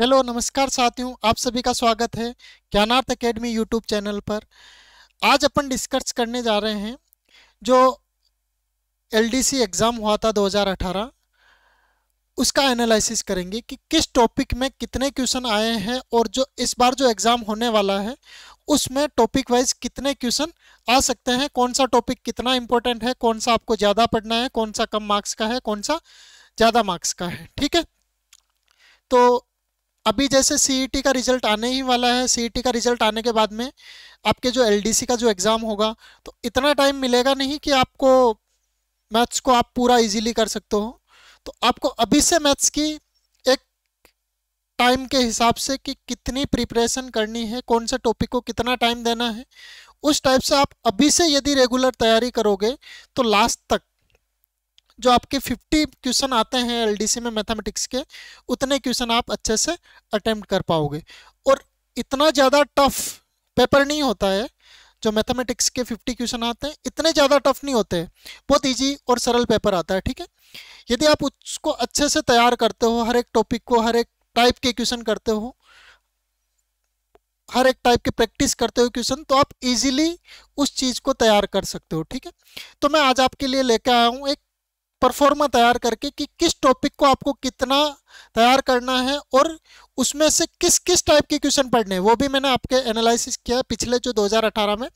hello नमस्कार साथियों आप सभी का स्वागत है ज्ञानार्थ एकेडमी यूट्यूब चैनल पर आज अपन डिस्कस करने जा रहे हैं जो एलडीसी एग्ज़ाम हुआ था 2018 उसका एनालिसिस करेंगे कि किस टॉपिक में कितने क्वेश्चन आए हैं और जो इस बार जो एग्ज़ाम होने वाला है उसमें टॉपिक वाइज कितने क्वेश्चन आ सकते हैं कौन सा टॉपिक कितना इंपॉर्टेंट है कौन सा आपको ज़्यादा पढ़ना है कौन सा कम मार्क्स का है कौन सा ज़्यादा मार्क्स का है ठीक है तो अभी जैसे सी e का रिजल्ट आने ही वाला है सी e का रिजल्ट आने के बाद में आपके जो एल का जो एग्ज़ाम होगा तो इतना टाइम मिलेगा नहीं कि आपको मैथ्स को आप पूरा इजीली कर सकते हो तो आपको अभी से मैथ्स की एक टाइम के हिसाब से कि कितनी प्रिपरेशन करनी है कौन से टॉपिक को कितना टाइम देना है उस टाइप से आप अभी से यदि रेगुलर तैयारी करोगे तो लास्ट तक जो आपके 50 क्वेश्चन आते हैं एलडीसी में मैथमेटिक्स के उतने क्वेश्चन आप अच्छे से अटेम्प्ट कर पाओगे और इतना ज़्यादा टफ पेपर नहीं होता है जो मैथमेटिक्स के 50 क्वेश्चन आते हैं इतने ज़्यादा टफ नहीं होते हैं बहुत ईजी और सरल पेपर आता है ठीक है यदि आप उसको अच्छे से तैयार करते हो हर एक टॉपिक को हर एक टाइप के क्वेश्चन करते हो हर एक टाइप के प्रैक्टिस करते हो क्वेश्चन तो आप इजीली उस चीज़ को तैयार कर सकते हो ठीक है तो मैं आज आपके लिए लेकर आया हूँ एक परफॉर्मा तैयार करके कि किस टॉपिक को आपको कितना तैयार करना है और उसमें से किस किस टाइप के क्वेश्चन पढ़ने हैं वो भी मैंने आपके एनालिसिस किया है पिछले जो 2018 में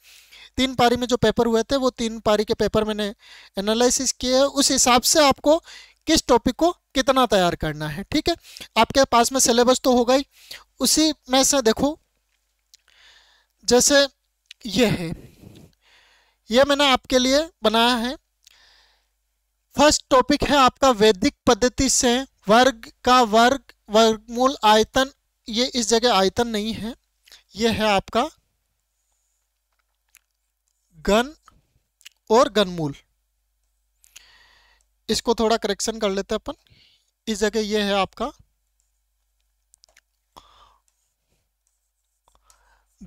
तीन पारी में जो पेपर हुए थे वो तीन पारी के पेपर मैंने एनालिसिस किए हैं उस हिसाब से आपको किस टॉपिक को कितना तैयार करना है ठीक है आपके पास में सिलेबस तो होगा ही उसी में से देखो जैसे ये है यह मैंने आपके लिए बनाया है फर्स्ट टॉपिक है आपका वैदिक पद्धति से वर्ग का वर्ग वर्गमूल आयतन ये इस जगह आयतन नहीं है ये है आपका गन और गनमूल इसको थोड़ा करेक्शन कर लेते हैं अपन इस जगह ये है आपका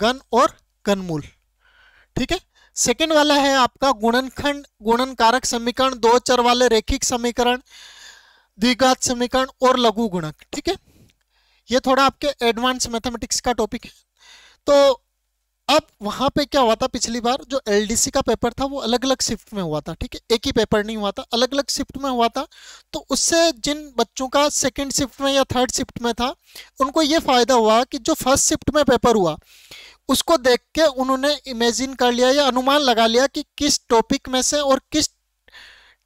गन और गनमूल ठीक है सेकेंड वाला है आपका गुणनखंड गुणन कारक समीकरण दो चर वाले रेखिक समीकरण द्विघात समीकरण और लघु गुणक ठीक है ये थोड़ा आपके एडवांस मैथमेटिक्स का टॉपिक है तो अब वहां पे क्या हुआ था पिछली बार जो एलडीसी का पेपर था वो अलग अलग शिफ्ट में हुआ था ठीक है एक ही पेपर नहीं हुआ था अलग अलग शिफ्ट में हुआ था तो उससे जिन बच्चों का सेकंड शिफ्ट में या थर्ड शिफ्ट में था उनको ये फ़ायदा हुआ कि जो फर्स्ट शिफ्ट में पेपर हुआ उसको देख के उन्होंने इमेजिन कर लिया या अनुमान लगा लिया कि किस टॉपिक में से और किस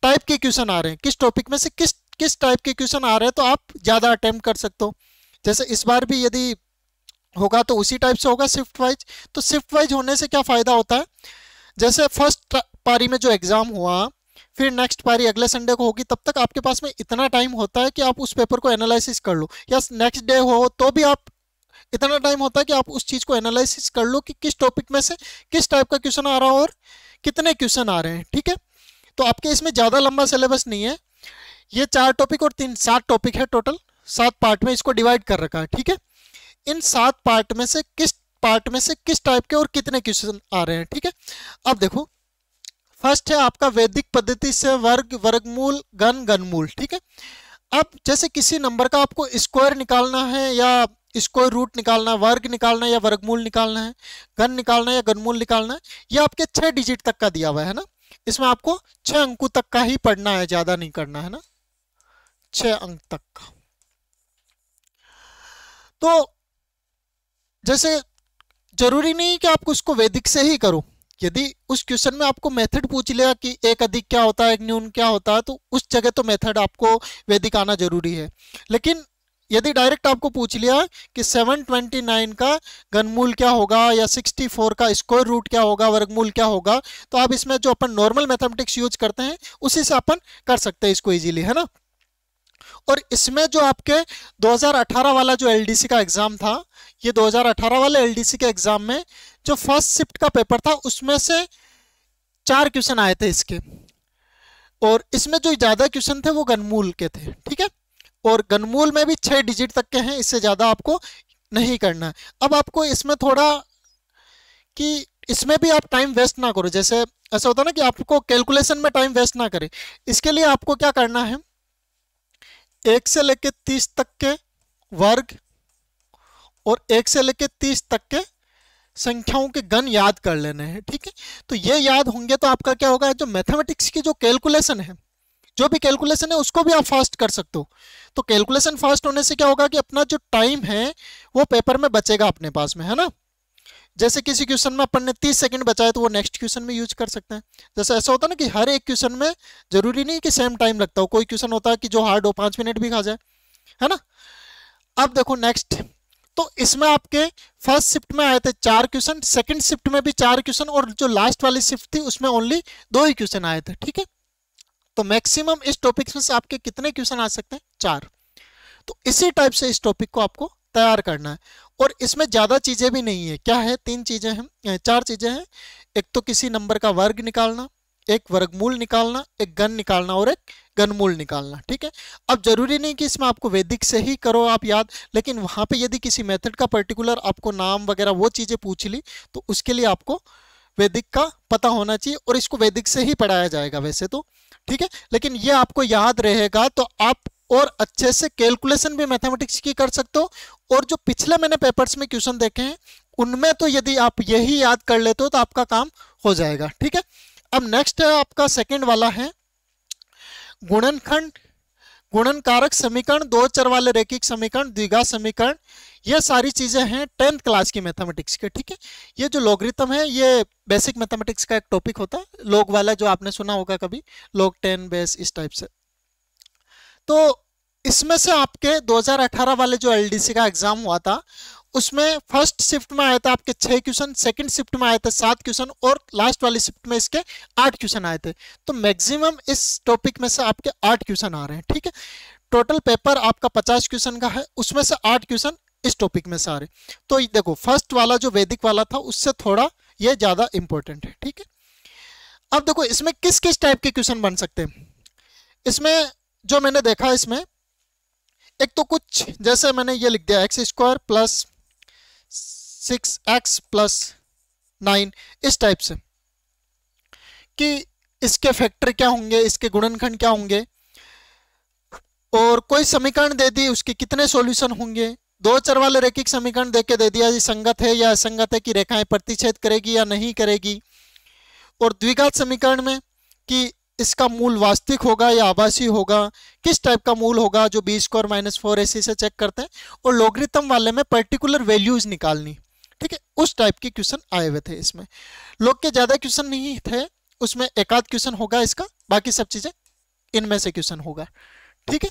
टाइप के क्वेश्चन आ रहे हैं किस टॉपिक में से किस किस टाइप के क्वेश्चन आ रहे हैं तो आप ज़्यादा अटैम्प्ट कर सकते हो जैसे इस बार भी यदि होगा तो उसी टाइप से होगा शिफ्ट वाइज तो शिफ्ट वाइज होने से क्या फ़ायदा होता है जैसे फर्स्ट पारी में जो एग्ज़ाम हुआ फिर नेक्स्ट पारी अगले संडे को होगी तब तक आपके पास में इतना टाइम होता है कि आप उस पेपर को एनालिसिस कर लो या नेक्स्ट डे हो तो भी आप इतना टाइम होता है कि आप उस चीज़ को एनालिसिस कर लो कि किस टॉपिक में से किस टाइप का क्वेश्चन आ रहा है और कितने क्वेश्चन आ रहे हैं ठीक है तो आपके इसमें ज़्यादा लंबा सिलेबस नहीं है ये चार टॉपिक और तीन सात टॉपिक है टोटल सात पार्ट में इसको डिवाइड कर रखा है ठीक है इन सात पार्ट में से किस पार्ट में से किस टाइप के और कितने क्वेश्चन आ रहे हैं ठीक है अब देखो फर्स्ट है आपका वैदिक पद्धति से वर्ग वर्गमूल गण गणमूल ठीक है अब जैसे किसी नंबर का आपको स्क्वायर निकालना है या इसको रूट निकालना वर्ग निकालना या वर्गमूल निकालना है घन निकालना या घनमूल निकालना है यह आपके छह डिजिट तक का दिया हुआ है ना इसमें आपको छह अंकों तक का ही पढ़ना है ज़्यादा नहीं करना है ना छः अंक तक का तो जैसे जरूरी नहीं कि आपको इसको वैदिक से ही करो यदि उस क्वेश्चन में आपको मेथड पूछ लिया कि एक अधिक क्या होता है एक न्यून क्या होता है तो उस जगह तो मेथड आपको वैदिक आना जरूरी है लेकिन यदि डायरेक्ट आपको पूछ लिया कि 729 का घनमूल क्या होगा या 64 का स्क्वायर रूट क्या होगा वर्गमूल क्या होगा तो आप इसमें जो अपन नॉर्मल मैथमेटिक्स यूज करते हैं उसी से अपन कर सकते हैं इसको इजीली है ना और इसमें जो आपके 2018 वाला जो एलडीसी का एग्जाम था ये 2018 वाले एलडीसी के एग्जाम में जो फर्स्ट शिफ्ट का पेपर था उसमें से चार क्वेश्चन आए थे इसके और इसमें जो ज़्यादा क्वेश्चन थे वो गनमूल के थे ठीक है और गनमूल में भी छः डिजिट तक के हैं इससे ज़्यादा आपको नहीं करना है अब आपको इसमें थोड़ा कि इसमें भी आप टाइम वेस्ट ना करो जैसे ऐसा होता है ना कि आपको कैलकुलेशन में टाइम वेस्ट ना करें इसके लिए आपको क्या करना है एक से लेके तीस तक के वर्ग और एक से लेके तीस तक के संख्याओं के गण याद कर लेने हैं ठीक है तो ये याद होंगे तो आपका क्या होगा जो मैथमेटिक्स की जो कैलकुलेशन है जो भी कैलकुलेशन है उसको भी आप फास्ट कर सकते हो तो कैलकुलेशन फास्ट होने से क्या होगा कि अपना जो टाइम है वो पेपर में बचेगा अपने पास में है ना जैसे किसी क्वेश्चन में अपन ने तीस सेकंड बचाए तो वो नेक्स्ट क्वेश्चन में यूज कर सकते हैं जैसे ऐसा होता है ना कि हर एक क्वेश्चन में जरूरी नहीं कि सेम टाइम लगता हो कोई क्वेश्चन होता है कि जो हार्ड हो पांच मिनट भी खा जाए है ना अब देखो नेक्स्ट तो इसमें आपके फर्स्ट शिफ्ट में आए थे चार क्वेश्चन सेकंड शिफ्ट में भी चार क्वेश्चन और जो लास्ट वाली शिफ्ट थी उसमें ओनली दो ही क्वेश्चन आए थे ठीक है तो मैक्सिमम इस टॉपिक में से आपके कितने क्वेश्चन आ सकते हैं चार तो इसी टाइप से इस टॉपिक को आपको तैयार करना है और इसमें ज़्यादा चीज़ें भी नहीं है क्या है तीन चीज़ें हैं चार चीज़ें हैं एक तो किसी नंबर का वर्ग निकालना एक वर्गमूल निकालना एक गन निकालना और एक गनमूल निकालना ठीक है अब जरूरी नहीं कि इसमें आपको वैदिक से ही करो आप याद लेकिन वहां पे यदि किसी मेथड का पर्टिकुलर आपको नाम वगैरह वो चीज़ें पूछ ली तो उसके लिए आपको वैदिक का पता होना चाहिए और इसको वैदिक से ही पढ़ाया जाएगा वैसे तो ठीक है लेकिन ये आपको याद रहेगा तो आप और अच्छे से कैलकुलेशन भी मैथमेटिक्स की कर सकते हो और जो पिछले मैंने पेपर्स में क्वेश्चन देखे हैं उनमें तो यदि आप यही याद कर लेते हो तो आपका काम हो जाएगा ठीक है अब नेक्स्ट है आपका सेकेंड वाला है गुणनखंड गुणन कारक समीकरण दो चर वाले रेखिक समीकरण द्विघा समीकरण ये सारी चीजें हैं टेंथ क्लास की मैथमेटिक्स के ठीक है ये जो लॉगरिथम है ये बेसिक मैथमेटिक्स का एक टॉपिक होता है लोग वाला जो आपने सुना होगा कभी लोग टेन बेस इस टाइप से तो इसमें से आपके 2018 वाले जो एलडीसी का एग्जाम हुआ था उसमें फर्स्ट शिफ्ट में आया था आपके छह क्वेश्चन सेकंड शिफ्ट में आया था सात क्वेश्चन और लास्ट वाली शिफ्ट में इसके आठ क्वेश्चन आए थे तो मैक्सिमम इस टॉपिक में से आपके आठ क्वेश्चन आ रहे हैं ठीक है टोटल पेपर आपका पचास क्वेश्चन का है उसमें से आठ क्वेश्चन इस टॉपिक में से आ रहे तो देखो फर्स्ट वाला जो वैदिक वाला था उससे थोड़ा ये ज़्यादा इंपॉर्टेंट है ठीक है अब देखो इसमें किस किस टाइप के क्वेश्चन बन सकते हैं इसमें जो मैंने देखा इसमें एक तो कुछ जैसे मैंने ये लिख दिया x square plus six x plus nine इस टाइप से कि इसके फैक्टर क्या होंगे इसके गुणनखंड क्या होंगे और कोई समीकरण दे दी उसके कितने सॉल्यूशन होंगे दो चर वाले रेखिक समीकरण दे के दे दिया जी संगत है या असंगत है कि रेखाएं प्रतिच्छेद करेगी या नहीं करेगी और द्विघात समीकरण में कि इसका मूल वास्तविक होगा या आभासी होगा किस टाइप का मूल होगा जो बी स्क्वायर माइनस फोर ऐसी से चेक करते हैं और लोगरिथम वाले में पर्टिकुलर वैल्यूज निकालनी ठीक है उस टाइप के क्वेश्चन आए हुए थे इसमें लोग के ज़्यादा क्वेश्चन नहीं थे उसमें एक आध क्वेश्चन होगा इसका बाकी सब चीज़ें इनमें से क्वेश्चन होगा ठीक है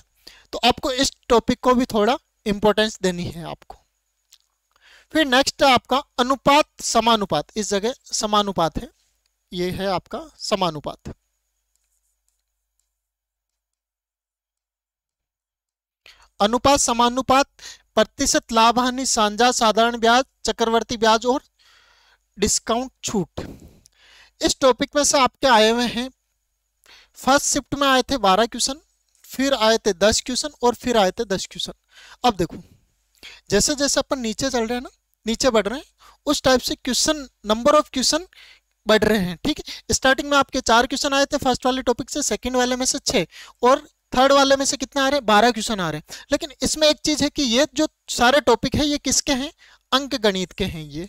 तो आपको इस टॉपिक को भी थोड़ा इंपॉर्टेंस देनी है आपको फिर नेक्स्ट आपका अनुपात समानुपात इस जगह समानुपात है ये है आपका समानुपात अनुपात समानुपात प्रतिशत लाभ हानि साझा साधारण ब्याज चक्रवर्ती ब्याज और डिस्काउंट छूट इस टॉपिक में से आपके आए हुए हैं फर्स्ट शिफ्ट में आए थे बारह क्वेश्चन फिर आए थे दस क्वेश्चन और फिर आए थे दस क्वेश्चन अब देखो जैसे जैसे अपन नीचे चल रहे हैं ना नीचे बढ़ रहे हैं उस टाइप से क्वेश्चन नंबर ऑफ क्वेश्चन बढ़ रहे हैं ठीक है स्टार्टिंग में आपके चार क्वेश्चन आए थे फर्स्ट वाले टॉपिक से सेकंड वाले में से छः और थर्ड वाले में से कितना आ रहे हैं बारह क्वेश्चन आ रहे हैं लेकिन इसमें एक चीज है कि ये जो सारे टॉपिक है ये किसके हैं अंक गणित के हैं ये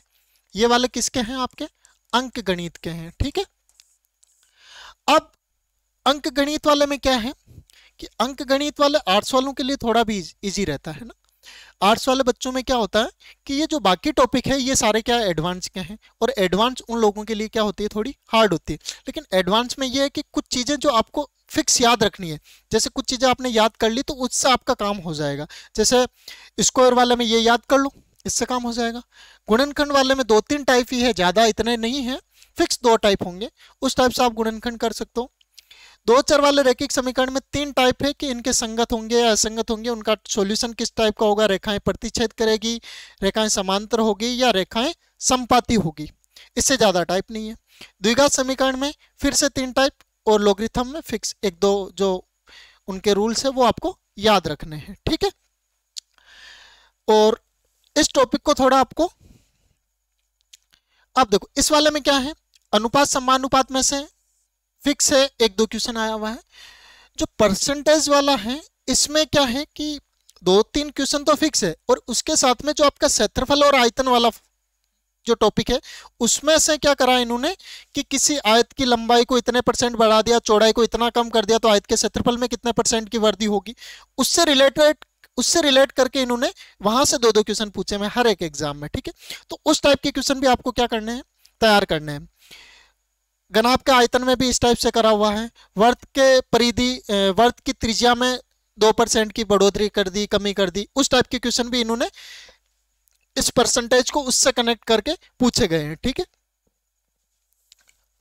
ये वाले किसके हैं आपके अंक गणित के हैं ठीक है अब अंक गणित वाले में क्या है कि अंक गणित वाले आर्ट्स वालों के लिए थोड़ा भी इजी रहता है ना आर्ट्स वाले बच्चों में क्या होता है कि ये जो बाकी टॉपिक है ये सारे क्या एडवांस के हैं और एडवांस उन लोगों के लिए क्या होती है थोड़ी हार्ड होती है लेकिन एडवांस में ये है कि कुछ चीज़ें जो आपको फिक्स याद रखनी है जैसे कुछ चीज़ें आपने याद कर ली तो उससे आपका काम हो जाएगा जैसे स्क्वायर वाले में ये याद कर लो इससे काम हो जाएगा गुणनखंड वाले में दो तीन टाइप ही है ज़्यादा इतने नहीं है फिक्स दो टाइप होंगे उस टाइप से आप गुणनखंड कर सकते हो दो चर वाले रैखिक समीकरण में तीन टाइप है कि इनके संगत होंगे या असंगत होंगे उनका सॉल्यूशन किस टाइप का होगा रेखाएं प्रतिच्छेद करेगी रेखाएं समांतर होगी या रेखाएं संपाती होगी इससे ज़्यादा टाइप नहीं है द्विघात समीकरण में फिर से तीन टाइप और लोग्रिथम में फिक्स एक दो जो उनके रूल्स है वो आपको याद रखने हैं ठीक है और इस टॉपिक को थोड़ा आपको अब देखो इस वाले में क्या है अनुपात समानुपात में से फिक्स है एक दो क्वेश्चन आया हुआ है जो परसेंटेज वाला है इसमें क्या है कि दो तीन क्वेश्चन तो फिक्स है और उसके साथ में जो आपका क्षेत्रफल और आयतन वाला जो टॉपिक है उसमें से क्या करा इन्होंने कि किसी आयत की लंबाई को इतने परसेंट बढ़ा दिया चौड़ाई को इतना कम कर दिया तो आयत के क्षेत्रफल में कितने परसेंट की वृद्धि होगी उससे रिलेटेड उससे रिलेट करके इन्होंने वहां से दो दो क्वेश्चन पूछे मैं हर एक एग्जाम में ठीक है तो उस टाइप के क्वेश्चन भी आपको क्या करने हैं तैयार करने हैं गनाब के आयतन में भी इस टाइप से करा हुआ है वर्त के परिधि वर्त की त्रिज्या में दो परसेंट की बढ़ोतरी कर दी कमी कर दी उस टाइप के क्वेश्चन भी इन्होंने इस परसेंटेज को उससे कनेक्ट करके पूछे गए हैं ठीक है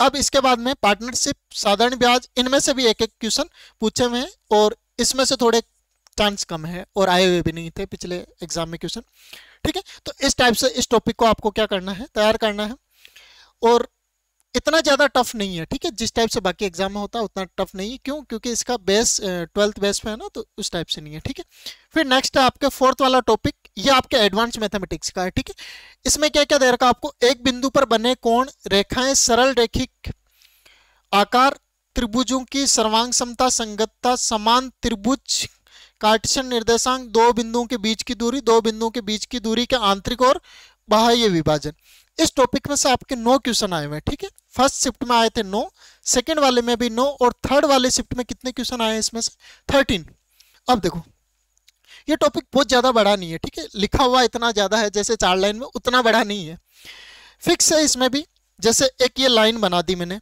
अब इसके बाद में पार्टनरशिप साधारण ब्याज इनमें से भी एक एक क्वेश्चन पूछे हुए हैं और इसमें से थोड़े चांस कम है और आए हुए भी नहीं थे पिछले एग्जाम में क्वेश्चन ठीक है तो इस टाइप से इस टॉपिक को आपको क्या करना है तैयार करना है और इतना ज़्यादा टफ नहीं है ठीक है जिस टाइप से बाकी एग्जाम में होता है उतना टफ नहीं है क्यों क्योंकि इसका बेस ट्वेल्थ बेस पे है ना तो उस टाइप से नहीं है ठीक है फिर नेक्स्ट है आपके फोर्थ वाला टॉपिक ये आपके एडवांस मैथमेटिक्स का है ठीक है इसमें क्या क्या दे रखा आपको एक बिंदु पर बने कोण रेखाएं सरल रेखिक आकार त्रिभुजों की सर्वांग समता संगतता समान त्रिभुज कार्टिशन निर्देशांक दो बिंदुओं के बीच की दूरी दो बिंदुओं के बीच की दूरी के आंतरिक और बाह्य विभाजन इस टॉपिक में से आपके नौ क्वेश्चन आए हुए ठीक है फर्स्ट शिफ्ट में आए थे नौ सेकंड वाले में भी नौ और थर्ड वाले शिफ्ट में कितने क्वेश्चन आए हैं इसमें से थर्टीन अब देखो ये टॉपिक बहुत ज़्यादा बड़ा नहीं है ठीक है लिखा हुआ इतना ज़्यादा है जैसे चार लाइन में उतना बड़ा नहीं है फिक्स है इसमें भी जैसे एक ये लाइन बना दी मैंने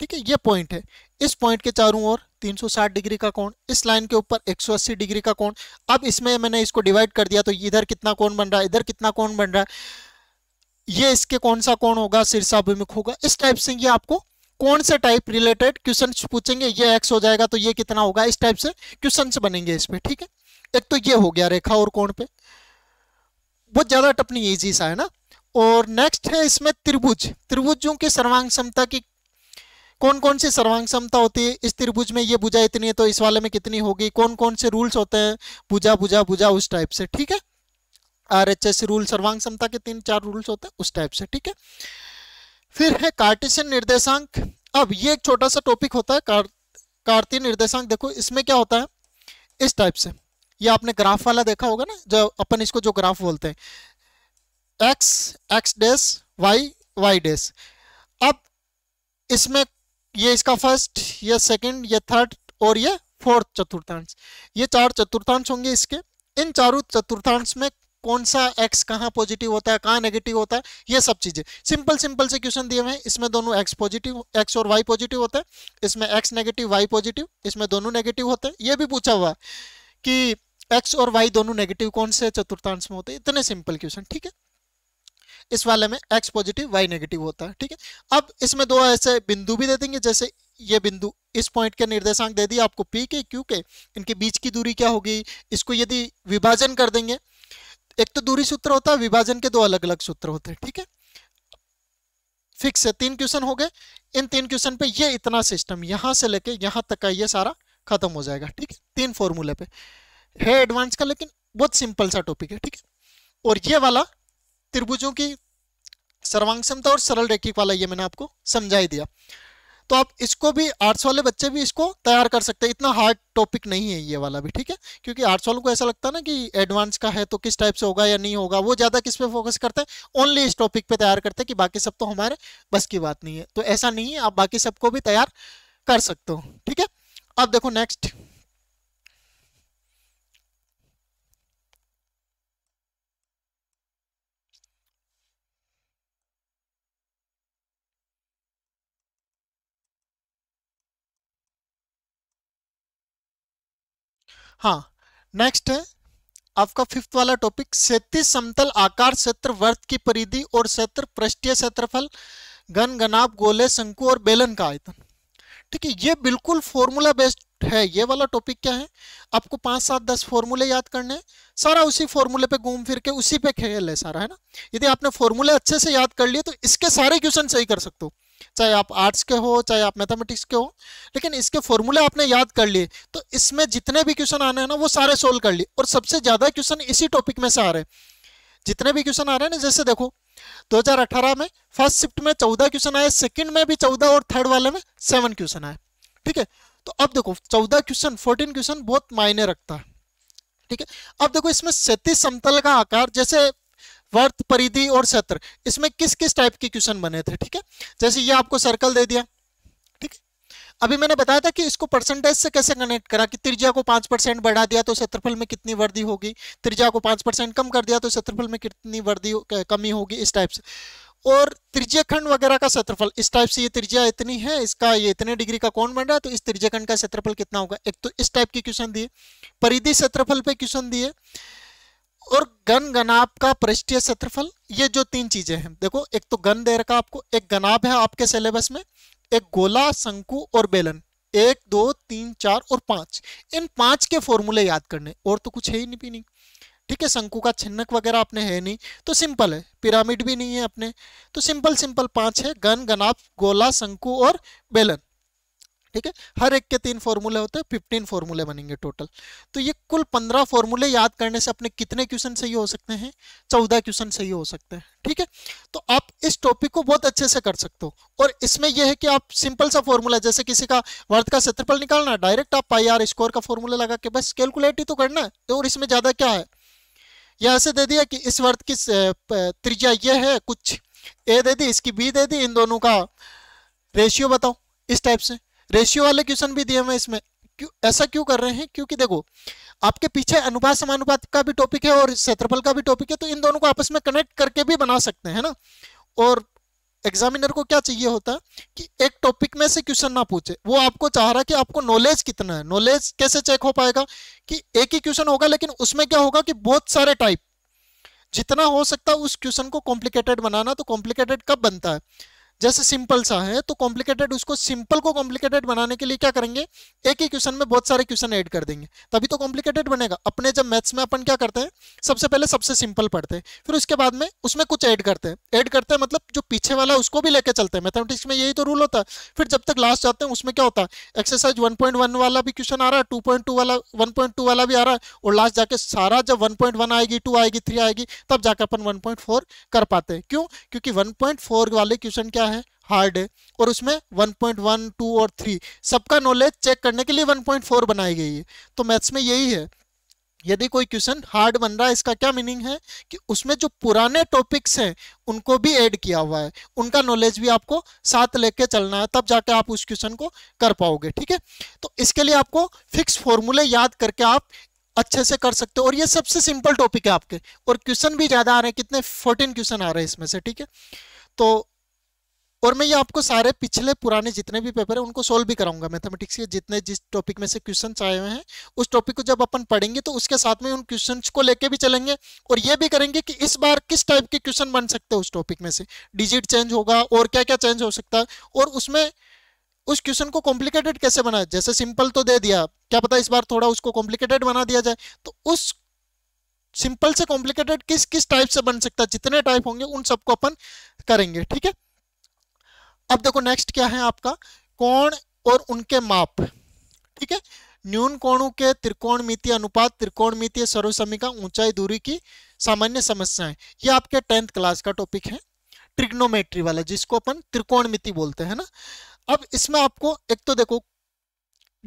ठीक है ये पॉइंट है इस पॉइंट के चारों ओर 360 डिग्री का कोण इस लाइन के ऊपर 180 डिग्री का कोण अब इसमें मैंने इसको डिवाइड कर दिया तो इधर कितना कोण बन रहा है इधर कितना कोण बन रहा है ये इसके कौन सा कोण होगा शीर्षाभिमुख होगा इस टाइप से ये आपको कौन से टाइप रिलेटेड क्वेश्चन पूछेंगे ये एक्स हो जाएगा तो ये कितना होगा इस टाइप से क्वेश्चन बनेंगे इस पर ठीक है एक तो ये हो गया रेखा और कोण पे बहुत ज़्यादा टपनी नहीं सा है ना और नेक्स्ट है इसमें त्रिभुज त्रिभुजों की सर्वांग क्षमता की कौन कौन सी सर्वांग क्षमता होती है इस त्रिभुज में ये भुजा इतनी है तो इस वाले में कितनी होगी कौन कौन से रूल्स होते हैं भुजा भुजा भुजा उस टाइप से ठीक है आर एच एस रूल सर्वांग क्षमता के तीन चार रूल्स होते हैं उस टाइप से ठीक है फिर है कार्टेशियन निर्देशांक अब ये एक छोटा सा टॉपिक होता है कार्तीय निर्देशांक देखो इसमें क्या होता है इस टाइप से ये आपने ग्राफ वाला देखा होगा ना जो अपन इसको जो ग्राफ बोलते हैं x x dash y y dash अब इसमें ये इसका फर्स्ट ये सेकंड ये थर्ड और ये फोर्थ चतुर्थांश ये चार चतुर्थांश होंगे इसके इन चारों चतुर्थांश में कौन सा एक्स कहाँ पॉजिटिव होता है कहाँ नेगेटिव होता है ये सब चीज़ें सिंपल सिंपल से क्वेश्चन दिए हुए हैं इसमें दोनों एक्स पॉजिटिव एक्स और वाई पॉजिटिव होता है इसमें एक्स नेगेटिव वाई पॉजिटिव इसमें दोनों नेगेटिव होते हैं ये भी पूछा हुआ कि एक्स और वाई दोनों नेगेटिव कौन से चतुर्थांश में होते हैं इतने सिंपल क्वेश्चन ठीक है इस वाले में एक्स पॉजिटिव वाई नेगेटिव होता है ठीक है अब इसमें दो ऐसे बिंदु भी दे देंगे जैसे ये बिंदु इस पॉइंट के निर्देशांक दे दिए आपको पी के क्यू के इनके बीच की दूरी क्या होगी इसको यदि विभाजन कर देंगे एक तो दूरी सूत्र होता है विभाजन के दो अलग अलग सूत्र होते हैं ठीक है फिक्स है तीन क्वेश्चन हो गए इन तीन क्वेश्चन पे ये इतना सिस्टम यहां से लेके यहां तक का ये सारा खत्म हो जाएगा ठीक है तीन फॉर्मूले पे है एडवांस का लेकिन बहुत सिंपल सा टॉपिक है ठीक है और ये वाला त्रिभुजों की सर्वांग समता और सरल रेखिक वाला ये मैंने आपको समझा ही दिया तो आप इसको भी आर्ट्स वाले बच्चे भी इसको तैयार कर सकते हैं इतना हार्ड टॉपिक नहीं है ये वाला भी ठीक है क्योंकि आर्ट्स वालों को ऐसा लगता है ना कि एडवांस का है तो किस टाइप से होगा या नहीं होगा वो ज़्यादा किस पे फोकस करते हैं ओनली इस टॉपिक पे तैयार करते हैं कि बाकी सब तो हमारे बस की बात नहीं है तो ऐसा नहीं है आप बाकी सबको भी तैयार कर सकते हो ठीक है अब देखो नेक्स्ट हाँ नेक्स्ट है आपका फिफ्थ वाला टॉपिक सैतीस समतल आकार क्षेत्र वर्त की परिधि और क्षेत्र पृष्ठीय क्षेत्रफल गन गनाप गोले शंकु और बेलन का आयतन ठीक है ये बिल्कुल फॉर्मूला बेस्ड है ये वाला टॉपिक क्या है आपको पाँच सात दस फॉर्मूले याद करने सारा उसी फॉर्मूले पे घूम फिर के उसी पे खेल है सारा है ना यदि आपने फॉर्मूले अच्छे से याद कर लिए तो इसके सारे क्वेश्चन सही कर सकते हो चाहे आप आर्ट्स के हो चाहे आप मैथमेटिक्स के हो लेकिन इसके फॉर्मूले आपने याद कर लिए तो इसमें जितने भी क्वेश्चन आने हैं ना वो सारे सोल्व कर लिए और सबसे ज़्यादा क्वेश्चन इसी टॉपिक में से आ रहे हैं जितने भी क्वेश्चन आ रहे हैं ना जैसे देखो 2018 में फर्स्ट शिफ्ट में चौदह क्वेश्चन आए सेकेंड में भी चौदह और थर्ड वाले में सेवन क्वेश्चन आए ठीक है तो अब देखो चौदह क्वेश्चन फोर्टीन क्वेश्चन बहुत मायने रखता है ठीक है अब देखो इसमें सैतीस समतल का आकार जैसे वर्त परिधि और सत्र इसमें किस किस टाइप के क्वेश्चन बने थे ठीक है जैसे ये आपको सर्कल दे दिया ठीक है अभी मैंने बताया था कि इसको परसेंटेज से कैसे कनेक्ट करा कि त्रिज्या को पांच परसेंट बढ़ा दिया तो क्षेत्रफल में कितनी वृद्धि होगी त्रिज्या को पांच परसेंट कम कर दिया तो क्षेत्रफल में कितनी वृद्धि कमी होगी इस टाइप से और त्रिज्य खंड वगैरह का क्षेत्रफल इस टाइप से ये त्रिज्या इतनी है इसका ये इतने डिग्री का कौन बन रहा है तो इस त्रिज्य खंड का क्षेत्रफल कितना होगा एक तो इस टाइप के क्वेश्चन दिए परिधि क्षेत्रफल पे क्वेश्चन दिए और गन गनाप का पृष्ठीय क्षेत्रफल ये जो तीन चीजें हैं देखो एक तो गन दे रखा आपको एक गनाप है आपके सिलेबस में एक गोला शंकु और बेलन एक दो तीन चार और पांच इन पांच के फॉर्मूले याद करने और तो कुछ है ही नहीं भी नहीं ठीक है शंकु का छिन्नक वगैरह आपने है नहीं तो सिंपल है पिरामिड भी नहीं है अपने तो सिंपल सिंपल पांच है गन गनाप गोला शंकु और बेलन ठीक है हर एक के तीन फॉर्मूले होते हैं फिफ्टीन फॉर्मूले बनेंगे टोटल तो ये कुल पंद्रह फॉर्मूले याद करने से अपने कितने क्वेश्चन सही हो सकते हैं चौदह क्वेश्चन सही हो सकते हैं ठीक है तो आप इस टॉपिक को बहुत अच्छे से कर सकते हो और इसमें यह है कि आप सिंपल सा फॉर्मूला जैसे किसी का वर्थ का क्षेत्रफल निकालना डायरेक्ट आप पाई आर स्कोर का फॉर्मूला लगा के बस कैलकुलेट ही तो करना है तो और इसमें ज़्यादा क्या है या ऐसे दे दिया कि इस वर्थ की त्रिजा ये है कुछ ए दे दी इसकी बी दे दी इन दोनों का रेशियो बताओ इस टाइप से रेशियो वाले क्वेश्चन भी दिए हुए इसमें क्यों ऐसा क्यों कर रहे हैं क्योंकि देखो आपके पीछे अनुपात समानुपात का भी टॉपिक है और क्षेत्रफल का भी टॉपिक है तो इन दोनों को आपस में कनेक्ट करके भी बना सकते हैं ना और एग्जामिनर को क्या चाहिए होता है कि एक टॉपिक में से क्वेश्चन ना पूछे वो आपको चाह रहा है कि आपको नॉलेज कितना है नॉलेज कैसे चेक हो पाएगा कि एक ही क्वेश्चन होगा लेकिन उसमें क्या होगा कि बहुत सारे टाइप जितना हो सकता है उस क्वेश्चन को कॉम्प्लिकेटेड बनाना तो कॉम्प्लिकेटेड कब बनता है जैसे सिंपल सा है तो कॉम्प्लिकेटेड उसको सिंपल को कॉम्प्लिकेटेड बनाने के लिए क्या करेंगे एक ही क्वेश्चन में बहुत सारे क्वेश्चन ऐड कर देंगे तभी तो कॉम्प्लिकेटेड बनेगा अपने जब मैथ्स में अपन क्या करते हैं सबसे पहले सबसे सिंपल पढ़ते हैं फिर उसके बाद में उसमें कुछ ऐड करते हैं ऐड करते हैं मतलब जो पीछे वाला उसको भी लेके चलते हैं मैथमेटिक्स में यही तो रूल होता है फिर जब तक लास्ट जाते हैं उसमें क्या होता है एक्सरसाइज वन वाला भी क्वेश्चन आ रहा है टू वाला वन वाला भी आ रहा है और लास्ट जाके सारा जब वन आएगी टू आएगी थ्री आएगी तब जाकर अपन वन कर पाते हैं क्यों क्योंकि वन वाले क्वेश्चन क्या होता है हार्ड है और उसमें 1.1, 2 और 3 सबका नॉलेज चेक करने के लिए 1.4 बनाई गई है तो मैथ्स में यही है यदि कोई क्वेश्चन हार्ड बन रहा है इसका क्या मीनिंग है कि उसमें जो पुराने टॉपिक्स हैं उनको भी ऐड किया हुआ है उनका नॉलेज भी आपको साथ लेके चलना है तब जाके आप उस क्वेश्चन को कर पाओगे ठीक है तो इसके लिए आपको फिक्स फॉर्मूले याद करके आप अच्छे से कर सकते हो और ये सबसे सिंपल टॉपिक है आपके और क्वेश्चन भी ज़्यादा आ रहे हैं कितने फोर्टीन क्वेश्चन आ रहे हैं इसमें से ठीक है तो और मैं ये आपको सारे पिछले पुराने जितने भी पेपर है उनको सोल्व भी कराऊंगा मैथमेटिक्स के जितने जिस टॉपिक में से क्वेश्चन आए हुए हैं उस टॉपिक को जब अपन पढ़ेंगे तो उसके साथ में उन क्वेश्चन को लेके भी चलेंगे और ये भी करेंगे कि इस बार किस टाइप के क्वेश्चन बन सकते हैं उस टॉपिक में से डिजिट चेंज होगा और क्या क्या चेंज हो सकता है और उसमें उस क्वेश्चन को कॉम्प्लिकेटेड कैसे बनाए जैसे सिंपल तो दे दिया क्या पता इस बार थोड़ा उसको कॉम्प्लिकेटेड बना दिया जाए तो उस सिंपल से कॉम्प्लिकेटेड किस किस टाइप से बन सकता है जितने टाइप होंगे उन सबको अपन करेंगे ठीक है अब देखो नेक्स्ट क्या है आपका कोण और उनके माप ठीक है न्यून कोणों के त्रिकोणमितीय अनुपात त्रिकोणमितीय सर्वसमिका ऊंचाई दूरी की सामान्य समस्याएं ये आपके टेंथ क्लास का टॉपिक है ट्रिग्नोमेट्री वाला जिसको अपन त्रिकोण बोलते हैं ना अब इसमें आपको एक तो देखो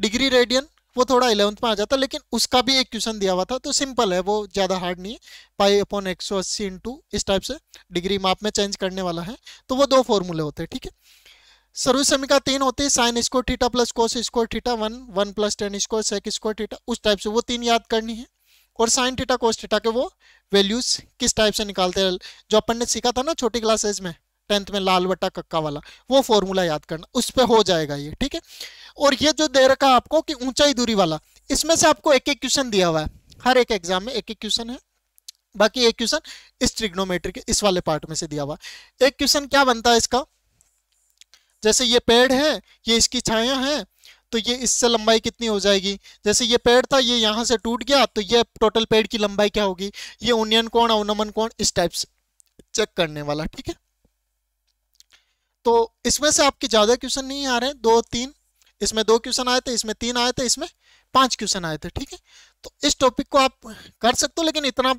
डिग्री रेडियन वो थोड़ा इलेवंथ में आ जाता लेकिन उसका भी एक क्वेश्चन दिया हुआ था तो सिंपल है वो ज़्यादा हार्ड नहीं है पाई अपॉन एक सौ अस्सी इंटू इस टाइप से डिग्री माप में चेंज करने वाला है तो वो दो फॉर्मूले होते हैं ठीक है सर्व समीका तीन होते हैं sine square theta plus cos square theta one one plus tan square sec square theta उस टाइप से वो तीन याद करनी है और साइन थीटा कोस थीटा के वो वैल्यूज किस टाइप से निकालते हैं जो अपन ने सीखा था ना छोटी क्लासेज में टेंथ में लाल वटा कक्का वाला वो फॉर्मूला याद करना उस पर हो जाएगा ये ठीक है और ये जो दे रखा आपको कि ऊंचाई दूरी वाला इसमें से आपको एक एक क्वेश्चन दिया हुआ है हर एक एग्जाम में एक एक क्वेश्चन है बाकी एक क्वेश्चन इस ट्रिग्नोमेट्री के इस वाले पार्ट में से दिया हुआ एक क्वेश्चन क्या बनता है इसका जैसे ये पेड़ है ये इसकी छाया है तो ये इससे लंबाई कितनी हो जाएगी जैसे ये पेड़ था ये यहाँ से टूट गया तो ये टोटल पेड़ की लंबाई क्या होगी ये उन्नयन कोण अवनमन कोण इस टाइप से चेक करने वाला ठीक है तो इसमें से आपके ज्यादा क्वेश्चन नहीं आ रहे दो तीन इसमें दो क्वेश्चन आए थे इसमें तीन आए थे इसमें पांच क्वेश्चन आए थे ठीक है तो इस टॉपिक को आप कर सकते हो लेकिन इतना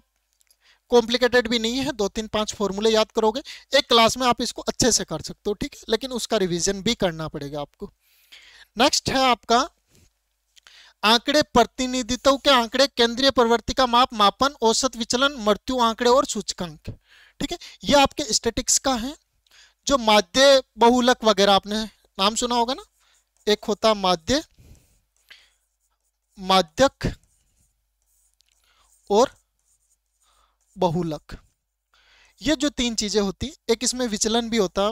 कॉम्प्लिकेटेड भी नहीं है दो तीन पांच फॉर्मूले याद करोगे एक क्लास में आप इसको अच्छे से कर सकते हो ठीक है लेकिन उसका रिविजन भी करना पड़ेगा आपको नेक्स्ट है आपका आंकड़े प्रतिनिधित्व के आंकड़े केंद्रीय प्रवृत्ति का माप मापन औसत विचलन मृत्यु आंकड़े और सूचकांक ठीक है ये आपके स्टेटिक्स का है जो माध्य बहुलक वगैरह आपने नाम सुना होगा ना एक होता माध्य माध्यक और बहुलक ये जो तीन चीजें होती एक इसमें विचलन भी होता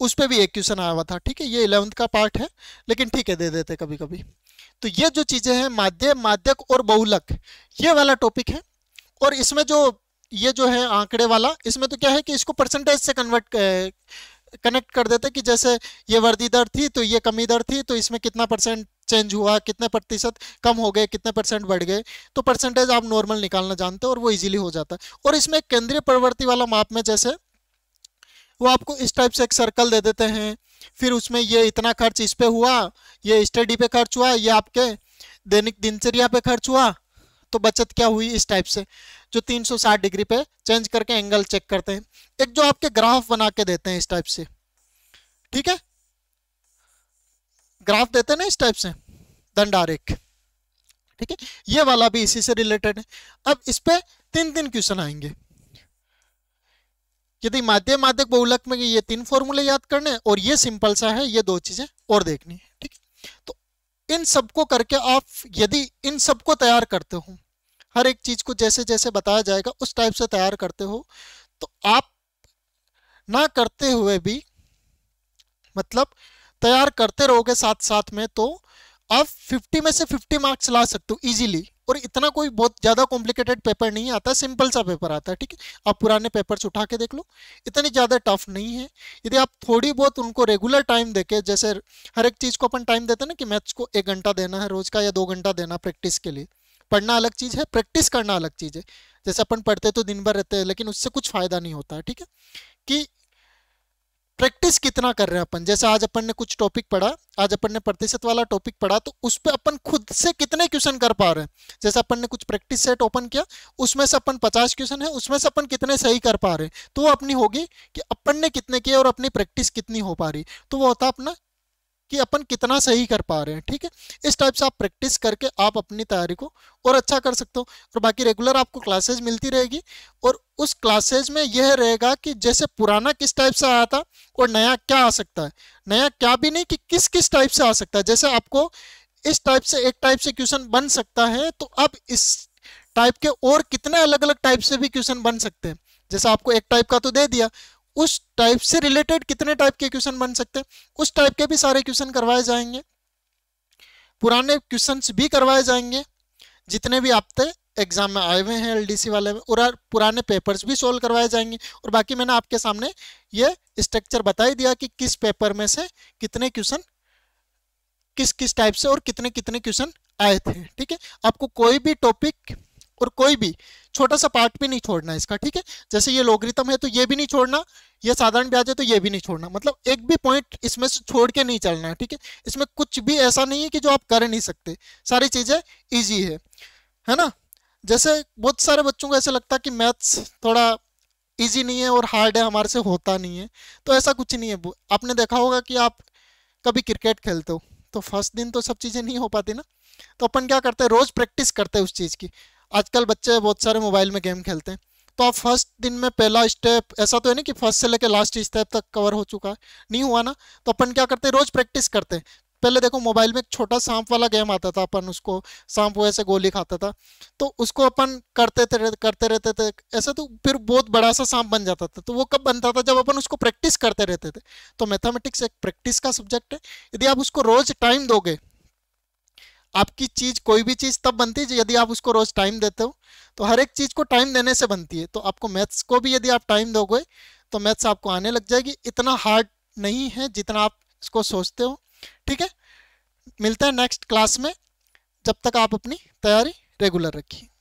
उस पर भी एक क्वेश्चन आया हुआ था ठीक है ये इलेवंथ का पार्ट है लेकिन ठीक है दे देते कभी कभी तो ये जो चीजें हैं माध्य माध्यक और बहुलक ये वाला टॉपिक है और इसमें जो ये जो है आंकड़े वाला इसमें तो क्या है कि इसको परसेंटेज से कन्वर्ट कनेक्ट कर देते कि जैसे ये वर्दी दर थी तो ये कमी दर थी तो इसमें कितना परसेंट चेंज हुआ कितने प्रतिशत कम हो गए कितने परसेंट बढ़ गए तो परसेंटेज आप नॉर्मल निकालना जानते हो और वो इजीली हो जाता है और इसमें केंद्रीय प्रवृत्ति वाला माप में जैसे वो आपको इस टाइप से एक सर्कल दे देते हैं फिर उसमें ये इतना खर्च इस पर हुआ ये स्टडी पे खर्च हुआ ये आपके दैनिक दिनचर्या पे खर्च हुआ तो बचत क्या हुई इस टाइप से जो 360 डिग्री पे चेंज करके एंगल चेक करते हैं एक जो आपके ग्राफ बना के देते हैं इस टाइप से ठीक है ग्राफ देते ना इस टाइप से दंडारेख ठीक है ये वाला भी इसी से रिलेटेड है अब इस पर तीन तीन क्वेश्चन आएंगे यदि माध्यम माध्यक बहुलक में ये तीन फॉर्मूले याद करने और ये सिंपल सा है ये दो चीजें और देखनी है ठीक है तो इन सबको करके आप यदि इन सबको तैयार करते हो हर एक चीज़ को जैसे जैसे बताया जाएगा उस टाइप से तैयार करते हो तो आप ना करते हुए भी मतलब तैयार करते रहोगे साथ साथ में तो आप 50 में से 50 मार्क्स ला सकते हो इजीली और इतना कोई बहुत ज़्यादा कॉम्प्लिकेटेड पेपर नहीं आता सिंपल सा पेपर आता है ठीक है आप पुराने पेपर्स उठा के देख लो इतनी ज़्यादा टफ नहीं है यदि आप थोड़ी बहुत उनको रेगुलर टाइम देके जैसे हर एक चीज़ को अपन टाइम देते ना कि मैथ्स को एक घंटा देना है रोज़ का या दो घंटा देना प्रैक्टिस के लिए पढ़ना अलग चीज़ है प्रैक्टिस करना अलग चीज़ है जैसे अपन पढ़ते तो दिन भर रहते हैं लेकिन उससे कुछ फ़ायदा नहीं होता है ठीक है कि प्रैक्टिस कितना कर रहे हैं अपन जैसे आज अपन ने कुछ टॉपिक पढ़ा आज अपन ने प्रतिशत वाला टॉपिक पढ़ा तो उस पर अपन खुद से कितने क्वेश्चन कर पा रहे हैं जैसे अपन ने कुछ प्रैक्टिस सेट ओपन किया उसमें से अपन पचास क्वेश्चन है उसमें से अपन कितने सही कर पा रहे हैं तो वो अपनी होगी कि अपन ने कितने किए और अपनी प्रैक्टिस कितनी हो पा रही तो वो होता अपना कि अपन कितना सही कर पा रहे हैं ठीक है इस टाइप से आप प्रैक्टिस करके आप अपनी तैयारी को और अच्छा कर सकते हो और बाकी रेगुलर आपको क्लासेज मिलती रहेगी और उस क्लासेज में यह रहेगा कि जैसे पुराना किस टाइप से आया था और नया क्या आ सकता है नया क्या भी नहीं कि किस किस टाइप से आ सकता है जैसे आपको इस टाइप से एक टाइप से क्वेश्चन बन सकता है तो अब इस टाइप के और कितने अलग अलग टाइप से भी क्वेश्चन बन सकते हैं जैसे आपको एक टाइप का तो दे दिया उस टाइप से रिलेटेड कितने टाइप के क्वेश्चन बन सकते हैं उस टाइप के भी सारे क्वेश्चन करवाए जाएंगे पुराने क्वेश्चन भी करवाए जाएंगे जितने भी आपके एग्जाम में आए हुए हैं एलडीसी वाले में और पुराने पेपर्स भी सोल्व करवाए जाएंगे और बाकी मैंने आपके सामने ये स्ट्रक्चर बता ही दिया कि किस पेपर में से कितने क्वेश्चन किस किस टाइप से और कितने कितने क्वेश्चन आए थे ठीक है आपको कोई भी टॉपिक और कोई भी छोटा सा पार्ट भी नहीं छोड़ना इसका ठीक है जैसे ये लोगरिथम है तो ये भी नहीं छोड़ना ये साधारण ब्याज है तो ये भी नहीं छोड़ना मतलब एक भी पॉइंट इसमें से छोड़ के नहीं चलना है ठीक है इसमें कुछ भी ऐसा नहीं है कि जो आप कर नहीं सकते सारी चीज़ें ईजी है है ना जैसे बहुत सारे बच्चों को ऐसा लगता है कि मैथ्स थोड़ा ईजी नहीं है और हार्ड है हमारे से होता नहीं है तो ऐसा कुछ नहीं है आपने देखा होगा कि आप कभी क्रिकेट खेलते हो तो फर्स्ट दिन तो सब चीज़ें नहीं हो पाती ना तो अपन क्या करते हैं रोज़ प्रैक्टिस करते हैं उस चीज़ की आजकल बच्चे बहुत सारे मोबाइल में गेम खेलते हैं तो आप फर्स्ट दिन में पहला स्टेप ऐसा तो है ना कि फर्स्ट से लेकर लास्ट स्टेप तक कवर हो चुका है नहीं हुआ ना तो अपन क्या करते हैं रोज़ प्रैक्टिस करते हैं पहले देखो मोबाइल में एक छोटा सांप वाला गेम आता था अपन उसको सांप वो ऐसे गोली खाता था तो उसको अपन करते थे करते रहते थे ऐसे तो फिर बहुत बड़ा सा सांप बन जाता था तो वो कब बनता था जब अपन उसको प्रैक्टिस करते रहते थे तो मैथमेटिक्स एक प्रैक्टिस का सब्जेक्ट है यदि आप उसको रोज टाइम दोगे आपकी चीज कोई भी चीज तब बनती है यदि आप उसको रोज टाइम देते हो तो हर एक चीज को टाइम देने से बनती है तो आपको मैथ्स को भी यदि आप टाइम दोगे तो मैथ्स आपको आने लग जाएगी इतना हार्ड नहीं है जितना आप इसको सोचते हो ठीक है मिलते हैं नेक्स्ट क्लास में जब तक आप अपनी तैयारी रेगुलर रखिए